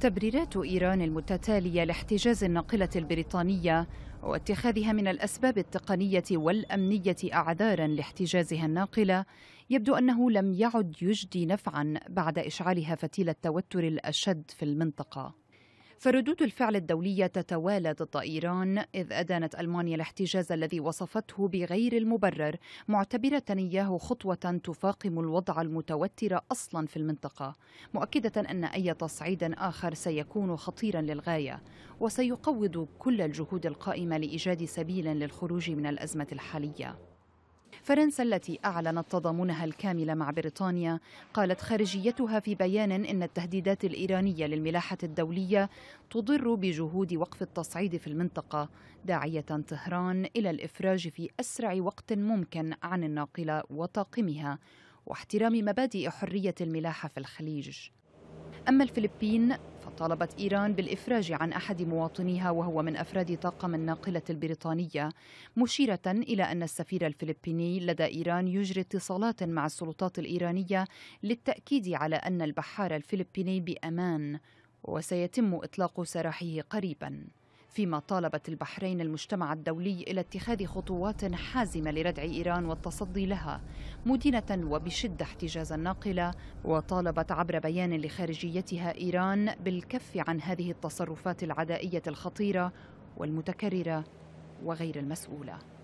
تبريرات إيران المتتالية لاحتجاز الناقلة البريطانية واتخاذها من الأسباب التقنية والأمنية أعذارا لاحتجازها الناقلة يبدو أنه لم يعد يجدي نفعا بعد إشعالها فتيل التوتر الأشد في المنطقة فردود الفعل الدولية تتوالى ضد إيران إذ أدانت ألمانيا الاحتجاز الذي وصفته بغير المبرر معتبرة إياه خطوة تفاقم الوضع المتوتر أصلا في المنطقة مؤكدة أن أي تصعيد آخر سيكون خطيرا للغاية وسيقوض كل الجهود القائمة لإيجاد سبيل للخروج من الأزمة الحالية فرنسا التي أعلنت تضامنها الكامل مع بريطانيا قالت خارجيتها في بيان إن التهديدات الإيرانية للملاحة الدولية تضر بجهود وقف التصعيد في المنطقة داعية طهران إلى الإفراج في أسرع وقت ممكن عن الناقلة وطاقمها واحترام مبادئ حرية الملاحة في الخليج أما الفلبين طالبت إيران بالإفراج عن أحد مواطنيها وهو من أفراد طاقم الناقلة البريطانية مشيرة إلى أن السفير الفلبيني لدى إيران يجري اتصالات مع السلطات الإيرانية للتأكيد على أن البحار الفلبيني بأمان وسيتم إطلاق سراحه قريباً فيما طالبت البحرين المجتمع الدولي إلى اتخاذ خطوات حازمة لردع إيران والتصدي لها مدينة وبشدة احتجاز الناقلة وطالبت عبر بيان لخارجيتها إيران بالكف عن هذه التصرفات العدائية الخطيرة والمتكررة وغير المسؤولة